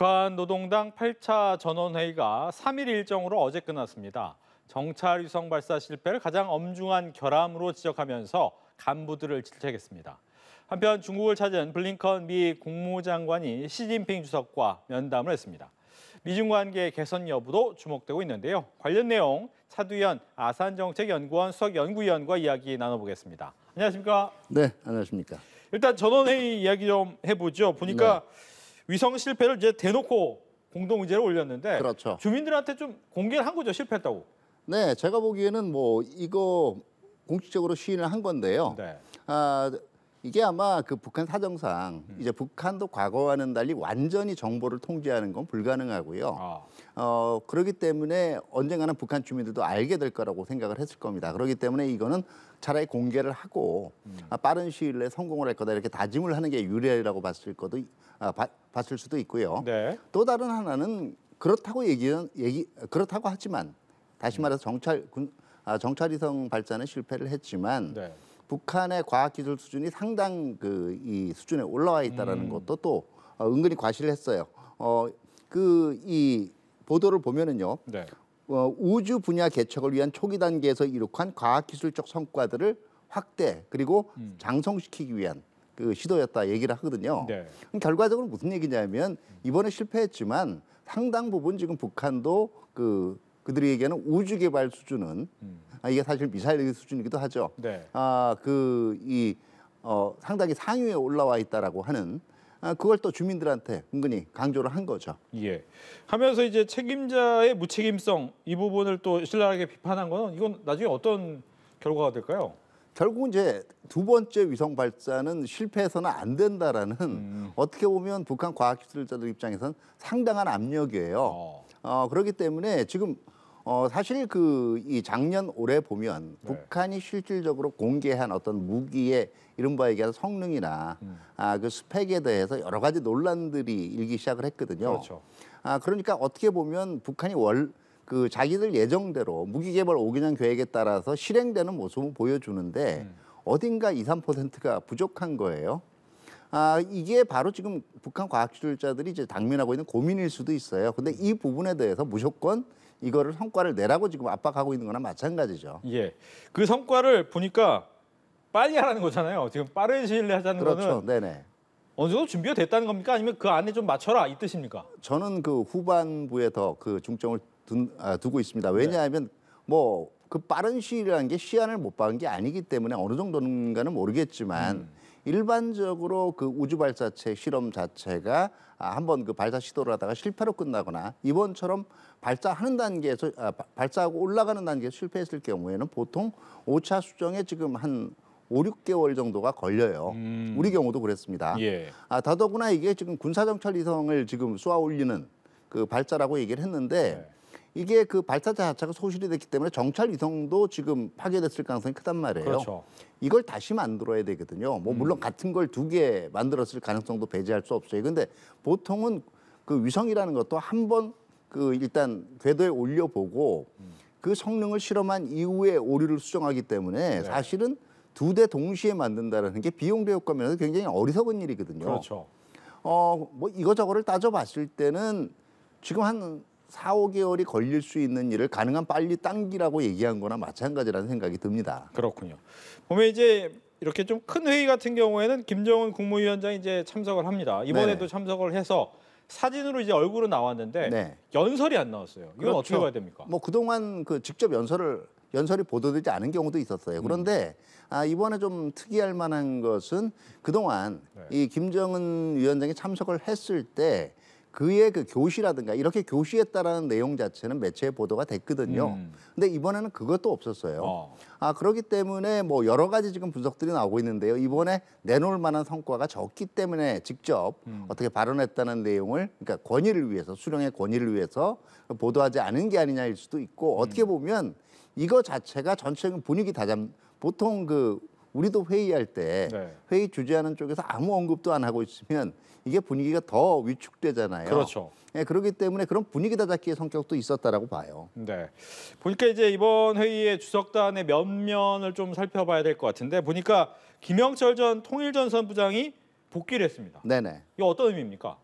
북한 노동당 8차 전원회의가 3일 일정으로 어제 끝났습니다. 정찰 위성 발사 실패를 가장 엄중한 결함으로 지적하면서 간부들을 질책했습니다. 한편 중국을 찾은 블링컨 미 국무장관이 시진핑 주석과 면담을 했습니다. 미중 관계 개선 여부도 주목되고 있는데요. 관련 내용 차두현 아산정책연구원 수석연구위원과 이야기 나눠보겠습니다. 안녕하십니까? 네, 안녕하십니까? 일단 전원회의 이야기 좀 해보죠. 보니까 네. 위성 실패를 이제 대놓고 공동 의제로 올렸는데 그렇죠. 주민들한테 좀 공개를 한 거죠 실패했다고. 네, 제가 보기에는 뭐 이거 공식적으로 시인을 한 건데요. 네. 아, 이게 아마 그 북한 사정상 음. 이제 북한도 과거와는 달리 완전히 정보를 통제하는 건 불가능하고요. 아. 어, 그렇기 때문에 언젠가는 북한 주민들도 알게 될 거라고 생각을 했을 겁니다. 그렇기 때문에 이거는 차라리 공개를 하고 음. 아, 빠른 시일 내에 성공을 할 거다 이렇게 다짐을 하는 게유리하라고 봤을 것도 아, 바, 봤을 수도 있고요. 네. 또 다른 하나는 그렇다고 얘기는 얘기 그렇다고 하지만 다시 음. 말해서 정찰 군 아, 정찰위성 발사는 실패를 했지만. 네. 북한의 과학기술 수준이 상당 그 이 수준에 올라와 있다는 음. 것도 또 어, 은근히 과시를했어요어 그 이 보도를 보면은요. 네. 어, 우주 분야 개척을 위한 초기 단계에서 이룩한 과학기술적 성과들을 확대 그리고 음. 장성시키기 위한 그 시도였다 얘기를 하거든요. 네. 그럼 결과적으로 무슨 얘기냐면 음. 이번에 실패했지만 상당 부분 지금 북한도 그 그들에게는 우주 개발 수준은 아, 이게 사실 미사일의 수준이기도 하죠. 네. 아, 그 이 어, 상당히 상위에 올라와 있다라고 하는 아, 그걸 또 주민들한테 은근히 강조를 한 거죠. 예. 하면서 이제 책임자의 무책임성 이 부분을 또 신랄하게 비판한 건 이건 나중에 어떤 결과가 될까요? 결국은 이제 두 번째 위성 발사는 실패해서는 안 된다라는 음. 어떻게 보면 북한 과학기술자들 입장에선 상당한 압력이에요. 어. 어, 그렇기 때문에 지금 어, 사실 그 이 작년 올해 보면 네. 북한이 실질적으로 공개한 어떤 무기의 이른바 얘기한 하 성능이나 음. 아, 그 스펙에 대해서 여러 가지 논란들이 일기 시작을 했거든요. 그렇죠. 아, 그러니까 어떻게 보면 북한이 월, 그 자기들 예정대로 무기 개발 오개년 계획에 따라서 실행되는 모습을 보여주는데 음. 어딘가 2, 3%가 부족한 거예요. 아, 이게 바로 지금 북한 과학 기술자들이 이제 당면하고 있는 고민일 수도 있어요. 근데 이 부분에 대해서 무조건 이거를 성과를 내라고 지금 압박하고 있는 거나 마찬가지죠. 예. 그 성과를 보니까 빨리 하라는 거잖아요. 지금 빠른 시일 내 하자는 그렇죠. 거는 네네. 어느 정도 준비가 됐다는 겁니까? 아니면 그 안에 좀 맞춰라 이 뜻입니까? 저는 그 후반부에 더 그 중점을 둔, 아, 두고 있습니다. 네. 왜냐하면 네. 뭐 뭐그 빠른 시일이라는 게 시한을 못 박은 게 아니기 때문에 어느 정도인가는 모르겠지만 음. 일반적으로 그 우주 발사체 실험 자체가 아, 한번 그 발사 시도를 하다가 실패로 끝나거나 이번처럼 발사하는 단계에서 아, 발사하고 올라가는 단계에서 실패했을 경우에는 보통 오차 수정에 지금 한 오육 개월 정도가 걸려요. 음. 우리 경우도 그랬습니다. 예. 아, 더더구나 이게 지금 군사정찰 위성을 지금 쏘아 올리는 그발자라고 얘기를 했는데 네. 이게 그 발사체 자체가 소실이 됐기 때문에 정찰 위성도 지금 파괴됐을 가능성이 크단 말이에요. 그렇죠. 이걸 다시 만들어야 되거든요. 뭐 물론 음. 같은 걸 두 개 만들었을 가능성도 배제할 수 없어요. 근데 보통은 그 위성이라는 것도 한 번 그 일단 궤도에 올려보고 음. 그 성능을 실험한 이후에 오류를 수정하기 때문에 네. 사실은 두 대 동시에 만든다는게 비용 대효과 면에서 굉장히 어리석은 일이거든요. 그렇죠. 어, 뭐 이거저거를 따져봤을 때는 지금 한 4, 5개월이 걸릴 수 있는 일을 가능한 빨리 당기라고 얘기한 거나 마찬가지라는 생각이 듭니다. 그렇군요. 보면 이제 이렇게 좀 큰 회의 같은 경우에는 김정은 국무위원장이 이제 참석을 합니다. 이번에도 네 참석을 해서 사진으로 이제 얼굴은 나왔는데 네. 연설이 안 나왔어요. 이건 그렇죠. 어떻게 봐야 됩니까? 뭐 그동안 그 직접 연설을 연설이 보도되지 않은 경우도 있었어요. 음. 그런데 아, 이번에 좀 특이할 만한 것은 그동안 네. 이 김정은 위원장이 참석을 했을 때 그의 그 교시라든가 이렇게 교시에 따라는 내용 자체는 매체에 보도가 됐거든요. 음. 근데 이번에는 그것도 없었어요. 어. 아, 그렇기 때문에 뭐 여러 가지 지금 분석들이 나오고 있는데요. 이번에 내놓을 만한 성과가 적기 때문에 직접 음. 어떻게 발언했다는 내용을 그러니까 권위를 위해서 수령의 권위를 위해서 보도하지 않은 게 아니냐일 수도 있고 어떻게 음. 보면 이거 자체가 전체적인 분위기 다잡 보통 그 우리도 회의할 때 네. 회의 주재하는 쪽에서 아무 언급도 안 하고 있으면 이게 분위기가 더 위축되잖아요. 그렇죠. 예, 그렇기 때문에 그런 분위기 다잡기의 성격도 있었다라고 봐요. 네. 보니까 이제 이번 회의의 주석단의 면면을 좀 살펴봐야 될 것 같은데 보니까 김영철 전 통일전선 부장이 복귀를 했습니다. 네네. 이거 어떤 의미입니까?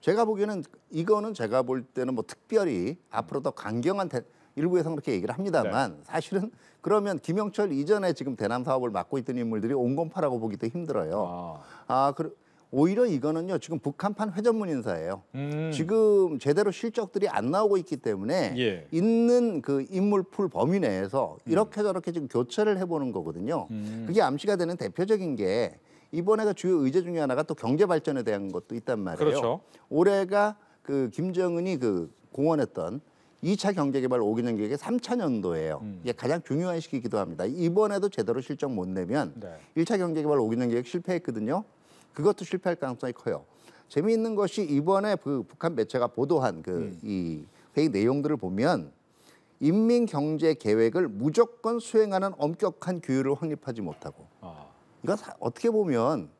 제가 보기에는 이거는 제가 볼 때는 뭐 특별히 앞으로 더 강경한 대, 일부에서는 그렇게 얘기를 합니다만 네. 사실은 그러면 김영철 이전에 지금 대남 사업을 맡고 있던 인물들이 온건파라고 보기도 힘들어요. 아, 아 그, 오히려 이거는요 지금 북한판 회전문 인사예요. 음. 지금 제대로 실적들이 안 나오고 있기 때문에 예. 있는 그 인물 풀 범위 내에서 음. 이렇게 저렇게 지금 교체를 해보는 거거든요. 음. 그게 암시가 되는 대표적인 게 이번에가 그 주요 의제 중에 하나가 또 경제 발전에 대한 것도 있단 말이에요. 그렇죠. 올해가 그 김정은이 그 공언했던 2차 경제개발 5기년 계획이 3차 년도예요. 음. 이게 가장 중요한 시기이기도 합니다. 이번에도 제대로 실적 못 내면 네. 1차 경제개발 5기년 계획 실패했거든요. 그것도 실패할 가능성이 커요. 재미있는 것이 이번에 그 북한 매체가 보도한 그이 음. 회의 내용들을 보면 인민 경제 계획을 무조건 수행하는 엄격한 규율을 확립하지 못하고 아. 이건 어떻게 보면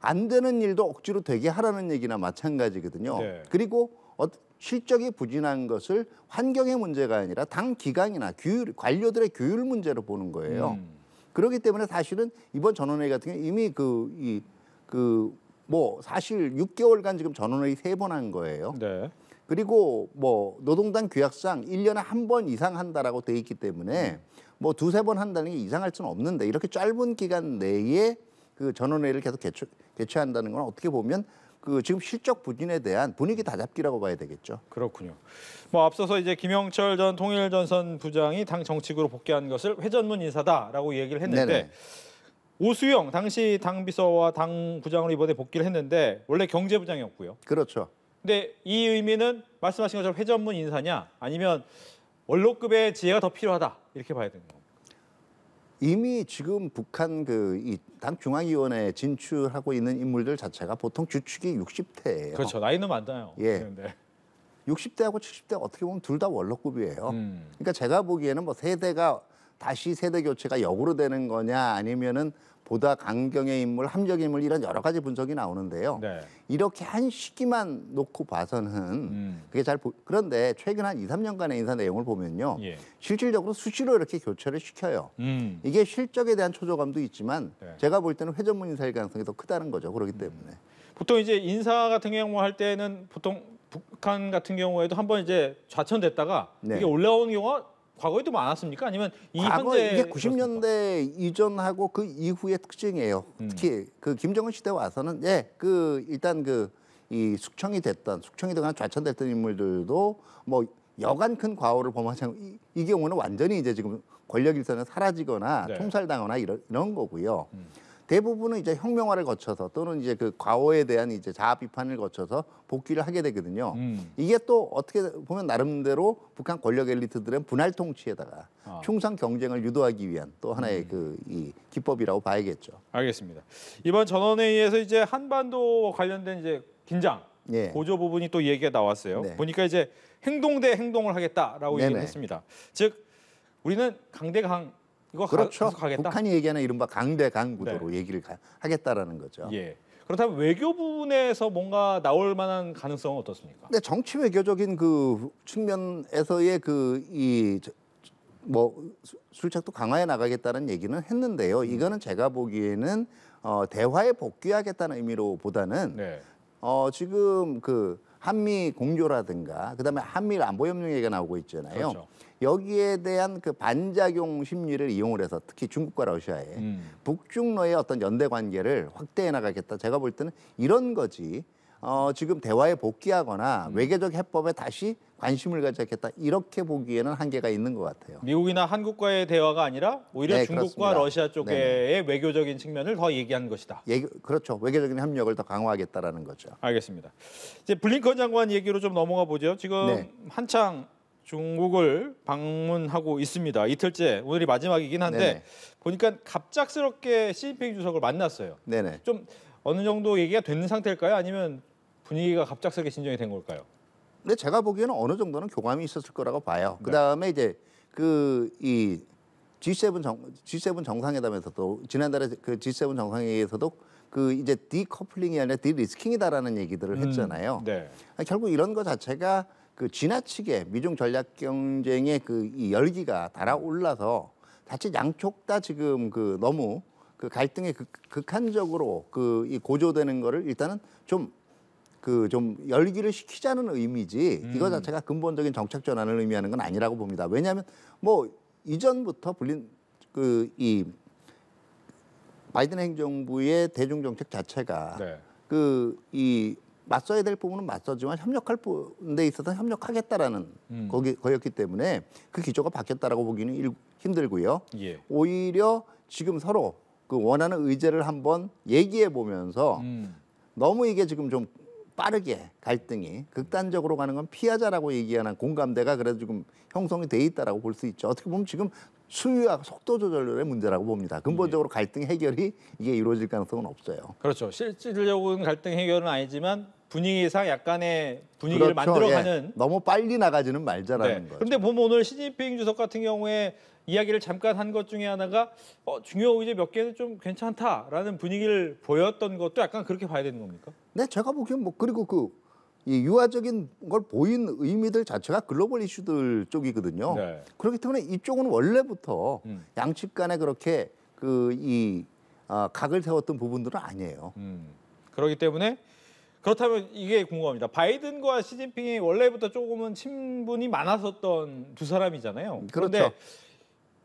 안 되는 일도 억지로 되게 하라는 얘기나 마찬가지거든요. 네. 그리고 어, 실적이 부진한 것을 환경의 문제가 아니라 당 기강이나 규율, 관료들의 규율 문제로 보는 거예요. 음. 그렇기 때문에 사실은 이번 전원회의 같은 경우 이미 그, 이, 그, 뭐, 사실 6개월간 지금 전원회의 세번 한 거예요. 네. 그리고 뭐, 노동당 규약상 1년에 한 번 이상 한다라고 돼 있기 때문에 음. 뭐 두세 번 한다는 게 이상할 수는 없는데 이렇게 짧은 기간 내에 그 전원회의를 계속 개최, 개최한다는 건 어떻게 보면 그 지금 실적 부진에 대한 분위기 다잡기라고 봐야 되겠죠. 그렇군요. 뭐 앞서서 이제 김영철 전 통일전선 부장이 당 정치국으로 복귀한 것을 회전문 인사다라고 얘기를 했는데 네네. 오수영 당시 당 비서와 당 부장으로 이번에 복귀를 했는데 원래 경제부장이었고요. 그렇죠. 근데 이 의미는 말씀하신 것처럼 회전문 인사냐 아니면 원로급의 지혜가 더 필요하다 이렇게 봐야 되는 거 이미 지금 북한 그 이 당 중앙위원회 에 진출하고 있는 인물들 자체가 보통 주축이 60대예요. 그렇죠. 나이는 많아요. 예. 그런데. 60대하고 70대 어떻게 보면 둘 다 원로급이에요. 음. 그러니까 제가 보기에는 뭐 세대가 다시 세대 교체가 역으로 되는 거냐 아니면은 보다 강경의 인물, 함적의 인물 이런 여러 가지 분석이 나오는데요. 네. 이렇게 한 시기만 놓고 봐서는 음. 그게 잘 보, 그런데 최근 한 2, 3년간의 인사 내용을 보면요. 예. 실질적으로 수시로 이렇게 교체를 시켜요. 음. 이게 실적에 대한 초조감도 있지만 네. 제가 볼 때는 회전문 인사일 가능성이 더 크다는 거죠. 그렇기 음. 때문에. 보통 이제 인사 같은 경우 할 때는 보통 북한 같은 경우에도 한번 이제 좌천됐다가 네. 이게 올라오는 경우가 과거에도 많았습니까? 아니면 이 과거 현재 이게 90년대 그렇습니까? 이전하고 그 이후의 특징이에요. 음. 특히 그 김정은 시대 와서는 예, 그 일단 그 이 숙청이 됐던 숙청이 되거나 좌천됐던 인물들도 뭐 여간 큰 과오를 범하지 않고 이, 이 경우는 완전히 이제 지금 권력 일선에 사라지거나 네. 총살당하거나 이런, 이런 거고요. 음. 대부분은 이제 혁명화를 거쳐서 또는 이제 그 과오에 대한 이제 자아 비판을 거쳐서 복귀를 하게 되거든요. 음. 이게 또 어떻게 보면 나름대로 북한 권력 엘리트들의 분할 통치에다가 아. 충성 경쟁을 유도하기 위한 또 하나의 음. 그이 기법이라고 봐야겠죠. 알겠습니다. 이번 전원회의에서 이제 한반도 관련된 이제 긴장 예. 고조 부분이 또 얘기가 나왔어요. 네. 보니까 이제 행동 대 행동을 하겠다라고 얘기를 했습니다. 즉 우리는 강대강 이거 그렇죠. 가, 북한이 얘기하는 이른바 강대 강 네. 구도로 네. 얘기를 가, 하겠다라는 거죠. 예. 그렇다면 외교 부분에서 뭔가 나올 만한 가능성은 어떻습니까? 근데 정치 외교적인 그 측면에서의 그 이 뭐 술책도 강화해 나가겠다는 얘기는 했는데요. 음. 이거는 제가 보기에는 어, 대화에 복귀하겠다는 의미로 보다는 네. 어, 지금 그 한미 공조라든가 그다음에 한미 안보협력 얘기가 나오고 있잖아요. 그렇죠. 여기에 대한 그 반작용 심리를 이용을 해서 특히 중국과 러시아의 음. 북중러의 어떤 연대 관계를 확대해 나가겠다. 제가 볼 때는 이런 거지. 어, 지금 대화에 복귀하거나 음. 외교적 해법에 다시 관심을 가지겠다 이렇게 보기에는 한계가 있는 것 같아요. 미국이나 한국과의 대화가 아니라 오히려 네, 중국과 그렇습니다. 러시아 네, 쪽의 네. 외교적인 측면을 더 얘기한 것이다. 예, 그렇죠. 외교적인 협력을 더 강화하겠다라는 거죠. 알겠습니다. 이제 블링컨 장관 얘기로 좀 넘어가 보죠. 지금 네. 한창 중국을 방문하고 있습니다. 이틀째 오늘이 마지막이긴 한데 네네. 보니까 갑작스럽게 시진핑 주석을 만났어요. 네네. 좀 어느 정도 얘기가 된 상태일까요? 아니면 분위기가 갑작스럽게 진정이 된 걸까요? 근 제가 보기에는 어느 정도는 교감이 있었을 거라고 봐요. 네. 그다음에 이제 그 이 G7 정 G7 정상회담에서도 지난달에 그 G7 정상회에서도그 이제 디커플링이 아니라 디리스킹이다라는 얘기들을 음, 했잖아요. 음, 네. 결국 이런 거 자체가 그 지나치게 미중 전략 경쟁의 그이 열기가 달아올라서 자칫 양쪽 다 지금 그 너무 그 갈등이 극, 극한적으로 그 이 고조되는 거를 일단은 좀 그좀 그 열기를 식히자는 의미지 음. 이거 자체가 근본적인 정책 전환을 의미하는 건 아니라고 봅니다. 왜냐하면 뭐 이전부터 불린 그 이 바이든 행정부의 대중 정책 자체가 네. 그이 맞서야 될 부분은 맞서지만 협력할 부분에 있어서 협력하겠다라는 음. 거기 거였기 때문에 그 기조가 바뀌었다라고 보기는 일, 힘들고요. 예. 오히려 지금 서로 그 원하는 의제를 한번 얘기해 보면서 음. 너무 이게 지금 좀 빠르게 갈등이 극단적으로 가는 건 피하자라고 얘기하는 공감대가 그래도 지금 형성이 돼 있다라고 볼 수 있죠. 어떻게 보면 지금 수요와 속도 조절의 문제라고 봅니다. 근본적으로 예. 갈등 해결이 이게 이루어질 가능성은 없어요. 그렇죠. 실질적인 갈등 해결은 아니지만 분위기상 약간의 분위기를 그렇죠. 만들어가는 예. 너무 빨리 나가지는 말자라는 네. 거죠. 그런데 보면 뭐, 뭐 오늘 시진핑 주석 같은 경우에 이야기를 잠깐 한 것 중에 하나가 어, 중요 의제 몇 개는 좀 괜찮다라는 분위기를 보였던 것도 약간 그렇게 봐야 되는 겁니까? 네, 제가 보기엔 뭐 그리고 그 이 유화적인 걸 보인 의미들 자체가 글로벌 이슈들 쪽이거든요. 네. 그렇기 때문에 이쪽은 원래부터 음. 양측 간에 그렇게 그이 아, 각을 세웠던 부분들은 아니에요. 음. 그렇기 때문에 그렇다면 이게 궁금합니다. 바이든과 시진핑이 원래부터 조금은 친분이 많았었던 두 사람이잖아요. 그런데 그렇죠.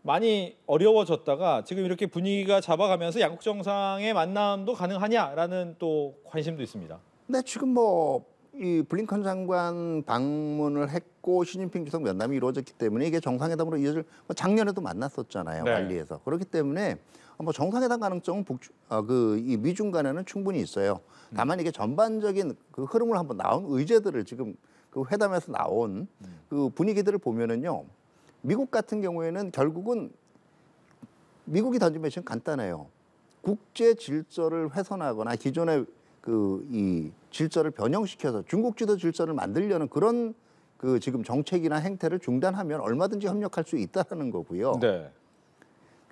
많이 어려워졌다가 지금 이렇게 분위기가 잡아가면서 양국 정상의 만남도 가능하냐라는 또 관심도 있습니다. 네, 지금 뭐이 블링컨 장관 방문을 했고 시진핑 주석 면담이 이루어졌기 때문에 이게 정상회담으로 이어질 뭐 작년에도 만났었잖아요 네. 발리에서 그렇기 때문에 뭐 정상회담 가능성은 북중 어, 그이 미중 간에는 충분히 있어요. 다만 이게 전반적인 그 흐름을 한번 나온 의제들을 지금 그 회담에서 나온 음. 그 분위기들을 보면은요 미국 같은 경우에는 결국은 미국이 던진 메시지는 간단해요. 국제 질서를 훼손하거나 기존의 그이 질서를 변형시켜서 중국 지도 질서를 만들려는 그런 그 지금 정책이나 행태를 중단하면 얼마든지 협력할 수 있다라는 거고요. 네.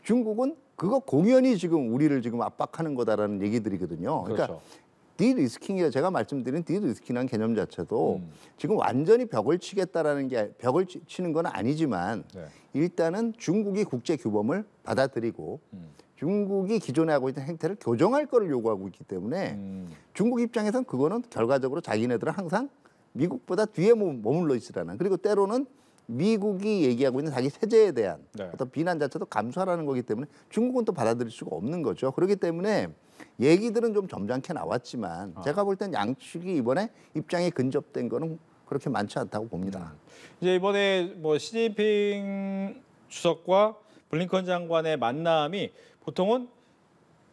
중국은 그거 공연히 지금 우리를 지금 압박하는 거다라는 얘기들이거든요. 그러니까 그렇죠. 그러니까 디리스킹이라 제가 말씀드린 디리스킹이라는 개념 자체도 음. 지금 완전히 벽을 치겠다라는 게 벽을 치는 건 아니지만 네. 일단은 중국이 국제 규범을 받아들이고 음. 중국이 기존에 하고 있는 행태를 교정할 거를 요구하고 있기 때문에 음. 중국 입장에선 그거는 결과적으로 자기네들은 항상 미국보다 뒤에 머물러 있으라는 그리고 때로는 미국이 얘기하고 있는 자기 세제에 대한 네. 어떤 비난 자체도 감수하라는 거기 때문에 중국은 또 받아들일 수가 없는 거죠. 그렇기 때문에 얘기들은 좀 점잖게 나왔지만 아. 제가 볼 땐 양측이 이번에 입장에 근접된 거는 그렇게 많지 않다고 봅니다. 음. 이제 이번에 뭐 시진핑 주석과 블링컨 장관의 만남이 보통은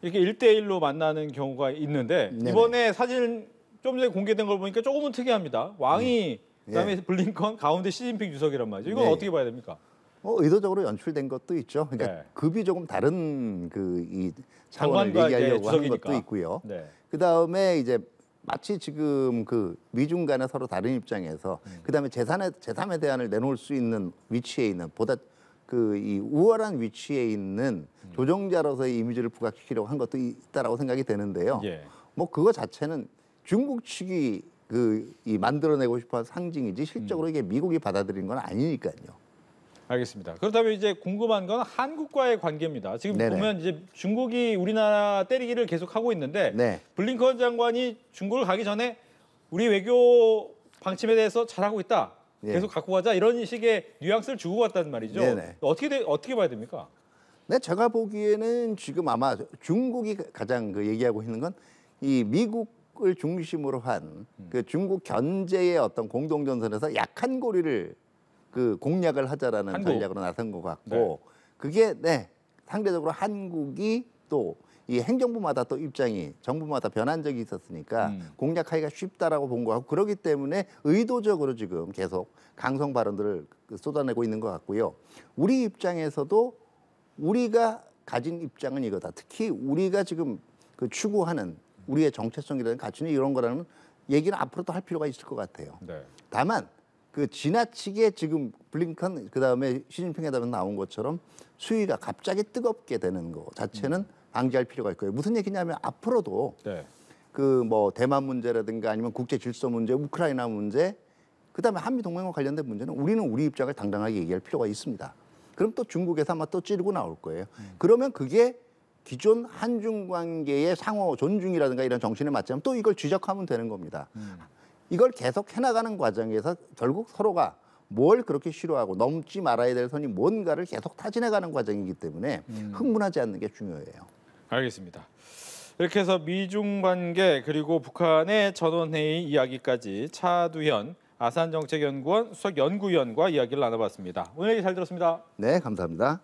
이렇게 일대일로 만나는 경우가 있는데 네네. 이번에 사진 좀 전에 공개된 걸 보니까 조금은 특이합니다. 왕이 네. 그다음에 네. 블링컨 가운데 시진핑 주석이란 말이죠. 이건 네. 어떻게 봐야 됩니까? 어, 의도적으로 연출된 것도 있죠. 그러니까 네. 급이 조금 다른 그이 차원을 얘기하려고 하는 것도 있고요. 네. 그 다음에 이제 마치 지금 그 미중 간에 서로 다른 입장에서 음. 그다음에 재산에 재산에 대한을 내놓을 수 있는 위치에 있는 보다 그이 우월한 위치에 있는 음. 조정자로서의 이미지를 부각시키려고 한 것도 있다라고 생각이 되는데요. 예. 뭐 그거 자체는 중국 측이 그 이 만들어내고 싶어한 상징이지 실적으로 음. 이게 미국이 받아들인 건 아니니까요. 알겠습니다. 그렇다면 이제 궁금한 건 한국과의 관계입니다. 지금 네네. 보면 이제 중국이 우리나라 때리기를 계속 하고 있는데 네. 블링컨 장관이 중국을 가기 전에 우리 외교 방침에 대해서 잘하고 있다. 예. 계속 갖고 가자 이런 식의 뉘앙스를 주고 갔단 말이죠. 네네. 어떻게 되, 어떻게 봐야 됩니까? 네, 제가 보기에는 지금 아마 중국이 가장 그 얘기하고 있는 건 이 미국을 중심으로 한그 음. 중국 견제의 어떤 공동 전선에서 약한 고리를 그 공략을 하자라는 한국. 전략으로 나선 것 같고 네. 그게 네 상대적으로 한국이 또이 행정부마다 또 입장이 정부마다 변한 적이 있었으니까 음. 공략하기가 쉽다라고 본 거하고 그러기 때문에 의도적으로 지금 계속 강성 발언들을 그 쏟아내고 있는 것 같고요. 우리 입장에서도 우리가 가진 입장은 이거다. 특히 우리가 지금 그 추구하는 우리의 정체성이라는 가치는 이런 거라는 얘기는 앞으로도 할 필요가 있을 것 같아요. 네. 다만 그 지나치게 지금 블링컨 그다음에 시진핑 에다 나온 것처럼 수위가 갑자기 뜨겁게 되는 거 자체는 음. 앙지할 필요가 있고요. 무슨 얘기냐면 앞으로도 네. 그뭐 대만 문제라든가 아니면 국제 질서 문제, 우크라이나 문제, 그다음에 한미 동맹과 관련된 문제는 우리는 우리 입장을 당당하게 얘기할 필요가 있습니다. 그럼 또 중국에서 아마 또 찌르고 나올 거예요. 음. 그러면 그게 기존 한중 관계의 상호 존중이라든가 이런 정신에 맞지 않으면 또 이걸 지적하면 되는 겁니다. 음. 이걸 계속 해나가는 과정에서 결국 서로가 뭘 그렇게 싫어하고 넘지 말아야 될 선이 뭔가를 계속 타진해가는 과정이기 때문에 음. 흥분하지 않는 게 중요해요. 알겠습니다. 이렇게 해서 미중 관계 그리고 북한의 전원회의 이야기까지 차두현 아산정책연구원 수석연구위원과 이야기를 나눠봤습니다. 오늘 얘기 잘 들었습니다. 네, 감사합니다.